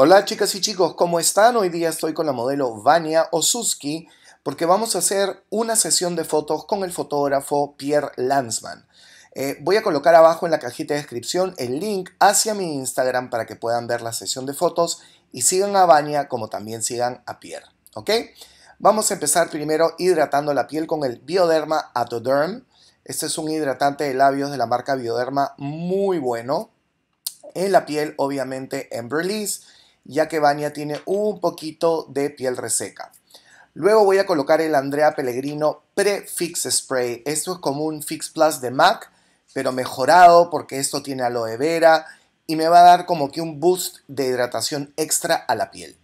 Hola chicas y chicos, ¿cómo están? Hoy día estoy con la modelo Vania Osuski porque vamos a hacer una sesión de fotos con el fotógrafo Pierre Lanzmann. Eh, voy a colocar abajo en la cajita de descripción el link hacia mi Instagram para que puedan ver la sesión de fotos y sigan a Vania como también sigan a Pierre. ¿Ok? Vamos a empezar primero hidratando la piel con el Bioderma Atoderm. Este es un hidratante de labios de la marca Bioderma muy bueno. En la piel, obviamente, en release ya que Bania tiene un poquito de piel reseca. Luego voy a colocar el Andrea Pellegrino Pre-Fix Spray. Esto es como un Fix Plus de MAC, pero mejorado porque esto tiene aloe vera y me va a dar como que un boost de hidratación extra a la piel.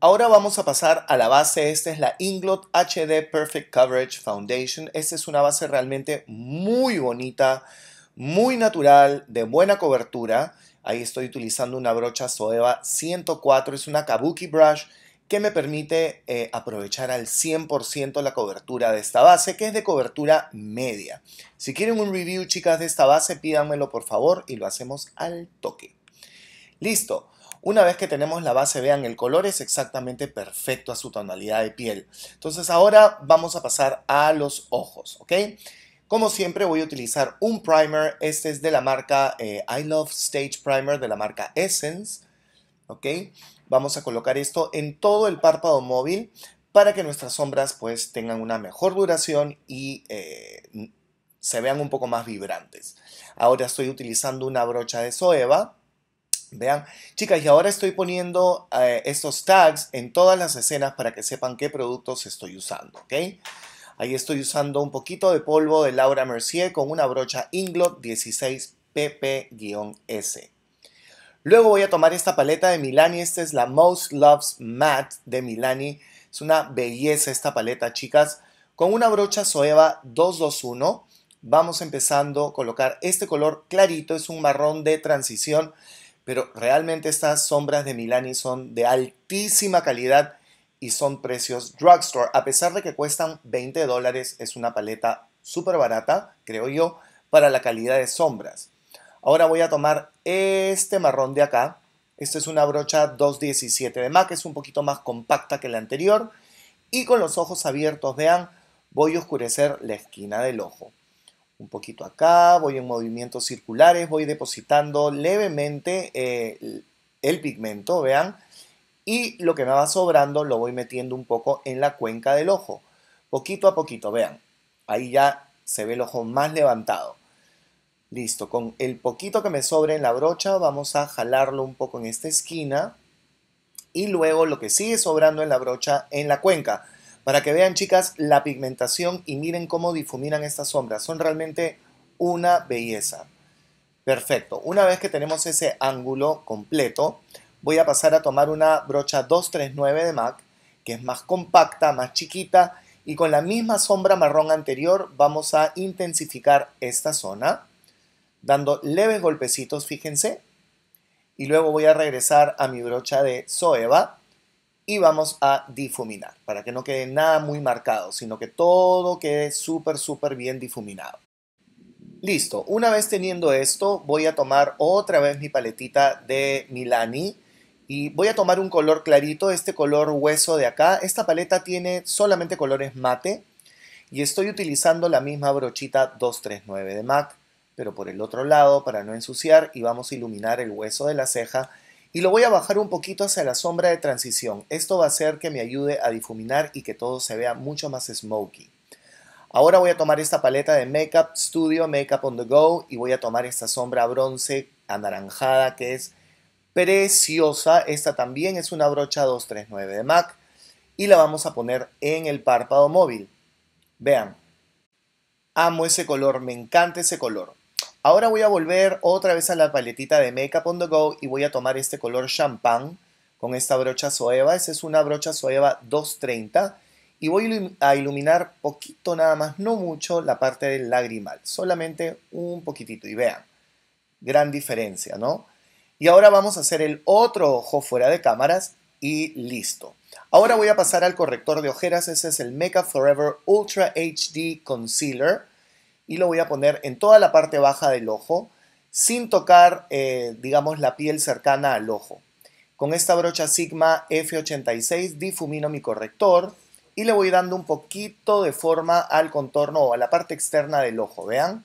Ahora vamos a pasar a la base. Esta es la Inglot HD Perfect Coverage Foundation. Esta es una base realmente muy bonita, muy natural, de buena cobertura Ahí estoy utilizando una brocha Soeva 104, es una Kabuki Brush que me permite eh, aprovechar al 100% la cobertura de esta base, que es de cobertura media. Si quieren un review, chicas, de esta base, pídanmelo por favor y lo hacemos al toque. Listo. Una vez que tenemos la base, vean, el color es exactamente perfecto a su tonalidad de piel. Entonces ahora vamos a pasar a los ojos, ¿ok? Como siempre voy a utilizar un primer, este es de la marca eh, I Love Stage Primer, de la marca Essence, ¿ok? Vamos a colocar esto en todo el párpado móvil para que nuestras sombras pues tengan una mejor duración y eh, se vean un poco más vibrantes. Ahora estoy utilizando una brocha de Zoeva, Vean, chicas, y ahora estoy poniendo eh, estos tags en todas las escenas para que sepan qué productos estoy usando, ¿ok? Ahí estoy usando un poquito de polvo de Laura Mercier con una brocha Inglot 16PP-S. Luego voy a tomar esta paleta de Milani, esta es la Most Loves Matte de Milani. Es una belleza esta paleta, chicas. Con una brocha Soeva 221 vamos empezando a colocar este color clarito, es un marrón de transición, pero realmente estas sombras de Milani son de altísima calidad y son precios drugstore. A pesar de que cuestan 20 dólares, es una paleta súper barata, creo yo, para la calidad de sombras. Ahora voy a tomar este marrón de acá. Esta es una brocha 217 de MAC, es un poquito más compacta que la anterior. Y con los ojos abiertos, vean, voy a oscurecer la esquina del ojo. Un poquito acá, voy en movimientos circulares, voy depositando levemente eh, el pigmento, vean y lo que me va sobrando lo voy metiendo un poco en la cuenca del ojo, poquito a poquito, vean, ahí ya se ve el ojo más levantado. Listo, con el poquito que me sobre en la brocha vamos a jalarlo un poco en esta esquina y luego lo que sigue sobrando en la brocha en la cuenca. Para que vean chicas la pigmentación y miren cómo difuminan estas sombras, son realmente una belleza. Perfecto, una vez que tenemos ese ángulo completo, voy a pasar a tomar una brocha 239 de MAC, que es más compacta, más chiquita, y con la misma sombra marrón anterior vamos a intensificar esta zona, dando leves golpecitos, fíjense, y luego voy a regresar a mi brocha de Zoeva y vamos a difuminar para que no quede nada muy marcado, sino que todo quede súper, súper bien difuminado. Listo, una vez teniendo esto, voy a tomar otra vez mi paletita de Milani y voy a tomar un color clarito, este color hueso de acá. Esta paleta tiene solamente colores mate. Y estoy utilizando la misma brochita 239 de MAC, pero por el otro lado para no ensuciar y vamos a iluminar el hueso de la ceja. Y lo voy a bajar un poquito hacia la sombra de transición. Esto va a hacer que me ayude a difuminar y que todo se vea mucho más smoky. Ahora voy a tomar esta paleta de Makeup Studio, Makeup on the Go, y voy a tomar esta sombra bronce anaranjada que es preciosa. Esta también es una brocha 239 de MAC y la vamos a poner en el párpado móvil. Vean, amo ese color, me encanta ese color. Ahora voy a volver otra vez a la paletita de Makeup on the Go y voy a tomar este color champán con esta brocha Zoeva. Esa es una brocha Zoeva 230 y voy a iluminar poquito nada más, no mucho, la parte del lagrimal. Solamente un poquitito y vean, gran diferencia, ¿no? Y ahora vamos a hacer el otro ojo fuera de cámaras y listo. Ahora voy a pasar al corrector de ojeras, ese es el Mecha Forever Ultra HD Concealer y lo voy a poner en toda la parte baja del ojo sin tocar, eh, digamos, la piel cercana al ojo. Con esta brocha Sigma F86 difumino mi corrector y le voy dando un poquito de forma al contorno o a la parte externa del ojo, vean,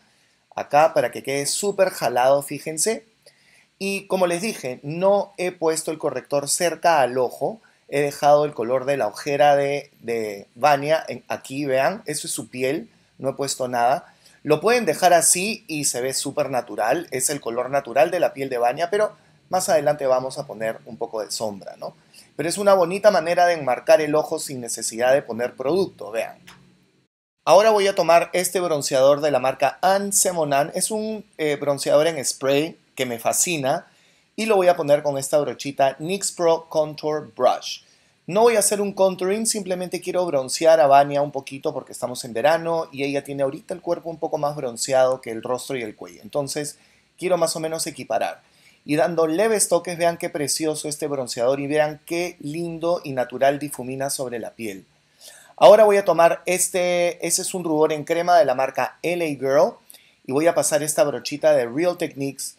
acá para que quede súper jalado, fíjense, y como les dije, no he puesto el corrector cerca al ojo, he dejado el color de la ojera de, de Vania aquí, vean, eso es su piel, no he puesto nada. Lo pueden dejar así y se ve súper natural, es el color natural de la piel de Vania, pero más adelante vamos a poner un poco de sombra, ¿no? Pero es una bonita manera de enmarcar el ojo sin necesidad de poner producto, vean. Ahora voy a tomar este bronceador de la marca Ansemonan, es un eh, bronceador en spray que me fascina y lo voy a poner con esta brochita NYX Pro Contour Brush. No voy a hacer un contouring, simplemente quiero broncear a Vania un poquito porque estamos en verano y ella tiene ahorita el cuerpo un poco más bronceado que el rostro y el cuello. Entonces quiero más o menos equiparar. Y dando leves toques, vean qué precioso este bronceador y vean qué lindo y natural difumina sobre la piel. Ahora voy a tomar este, ese es un rubor en crema de la marca LA Girl y voy a pasar esta brochita de Real Techniques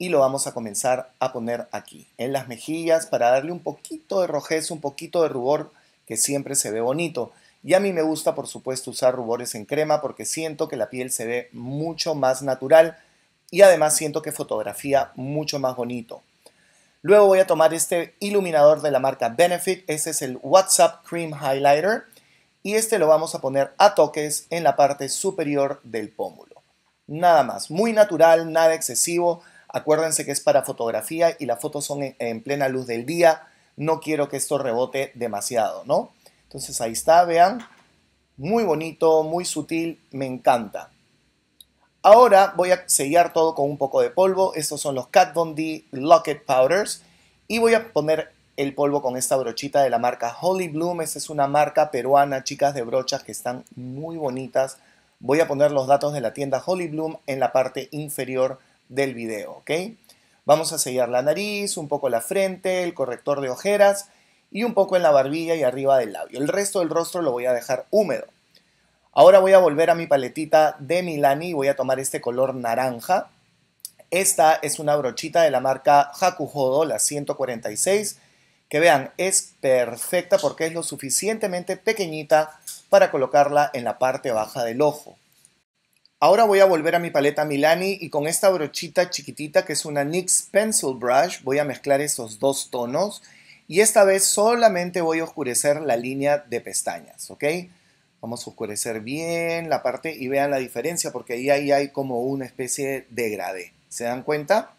y lo vamos a comenzar a poner aquí, en las mejillas, para darle un poquito de rojez, un poquito de rubor, que siempre se ve bonito. Y a mí me gusta, por supuesto, usar rubores en crema porque siento que la piel se ve mucho más natural y además siento que fotografía mucho más bonito. Luego voy a tomar este iluminador de la marca Benefit, este es el WhatsApp Cream Highlighter y este lo vamos a poner a toques en la parte superior del pómulo. Nada más, muy natural, nada excesivo, Acuérdense que es para fotografía y las fotos son en, plena luz del día. No quiero que esto rebote demasiado, ¿no? Entonces ahí está, vean. Muy bonito, muy sutil, me encanta. Ahora voy a sellar todo con un poco de polvo. Estos son los Kat Von D Locket Powders. Y voy a poner el polvo con esta brochita de la marca Holy Bloom. Esta es una marca peruana, chicas de brochas que están muy bonitas. Voy a poner los datos de la tienda Holy Bloom en la parte inferior del video, ¿ok? Vamos a sellar la nariz, un poco la frente, el corrector de ojeras y un poco en la barbilla y arriba del labio. El resto del rostro lo voy a dejar húmedo. Ahora voy a volver a mi paletita de Milani y voy a tomar este color naranja. Esta es una brochita de la marca Hakuhodo, la 146, que vean, es perfecta porque es lo suficientemente pequeñita para colocarla en la parte baja del ojo. Ahora voy a volver a mi paleta Milani y con esta brochita chiquitita que es una NYX Pencil Brush voy a mezclar esos dos tonos y esta vez solamente voy a oscurecer la línea de pestañas, ¿ok? Vamos a oscurecer bien la parte y vean la diferencia porque ahí, ahí hay como una especie de degradé, ¿se dan cuenta?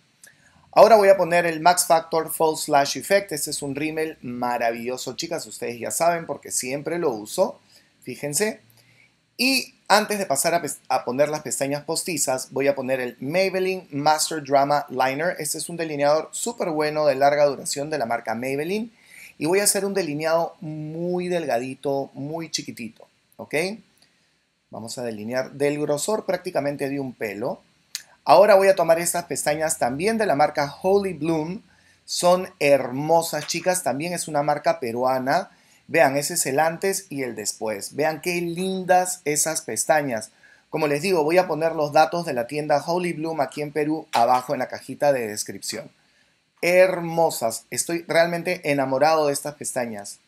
Ahora voy a poner el Max Factor False Lash Effect, este es un rímel maravilloso chicas, ustedes ya saben porque siempre lo uso, fíjense. Y antes de pasar a, poner las pestañas postizas, voy a poner el Maybelline Master Drama Liner. Este es un delineador súper bueno de larga duración de la marca Maybelline. Y voy a hacer un delineado muy delgadito, muy chiquitito. ¿Ok? Vamos a delinear del grosor prácticamente de un pelo. Ahora voy a tomar estas pestañas también de la marca Holy Bloom. Son hermosas, chicas. También es una marca peruana Vean, ese es el antes y el después. Vean qué lindas esas pestañas. Como les digo, voy a poner los datos de la tienda Holy Bloom aquí en Perú abajo en la cajita de descripción. Hermosas, estoy realmente enamorado de estas pestañas.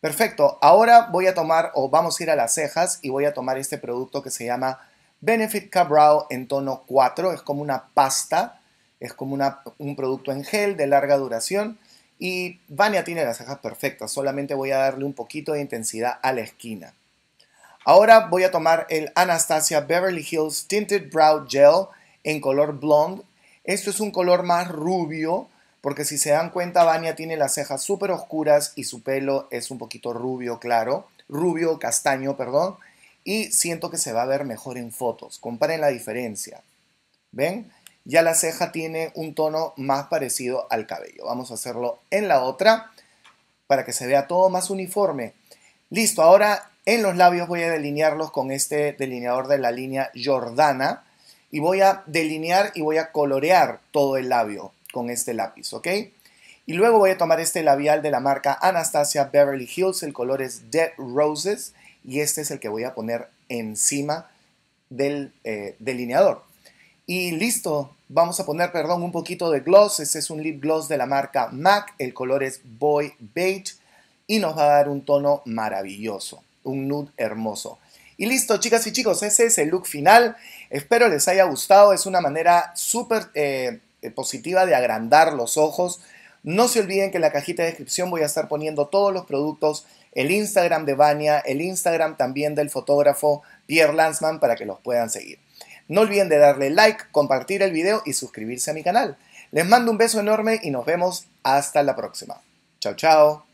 Perfecto, ahora voy a tomar o vamos a ir a las cejas y voy a tomar este producto que se llama Benefit Cabrow en tono 4. Es como una pasta, es como un producto en gel de larga duración y Vania tiene las cejas perfectas, solamente voy a darle un poquito de intensidad a la esquina. Ahora voy a tomar el Anastasia Beverly Hills Tinted Brow Gel en color blonde. Esto es un color más rubio, porque si se dan cuenta, Vania tiene las cejas súper oscuras y su pelo es un poquito rubio, claro. Rubio, castaño, perdón. Y siento que se va a ver mejor en fotos. Comparen la diferencia. ¿Ven? ya la ceja tiene un tono más parecido al cabello. Vamos a hacerlo en la otra para que se vea todo más uniforme. Listo, ahora en los labios voy a delinearlos con este delineador de la línea Jordana y voy a delinear y voy a colorear todo el labio con este lápiz, ¿ok? Y luego voy a tomar este labial de la marca Anastasia Beverly Hills, el color es Dead Roses y este es el que voy a poner encima del eh, delineador. Y listo, vamos a poner, perdón, un poquito de gloss. Ese es un lip gloss de la marca MAC. El color es Boy Beige y nos va a dar un tono maravilloso, un nude hermoso. Y listo, chicas y chicos, ese es el look final. Espero les haya gustado. Es una manera súper eh, positiva de agrandar los ojos. No se olviden que en la cajita de descripción voy a estar poniendo todos los productos, el Instagram de Vania, el Instagram también del fotógrafo Pierre Lanzman para que los puedan seguir. No olviden de darle like, compartir el video y suscribirse a mi canal. Les mando un beso enorme y nos vemos hasta la próxima. Chao, chao.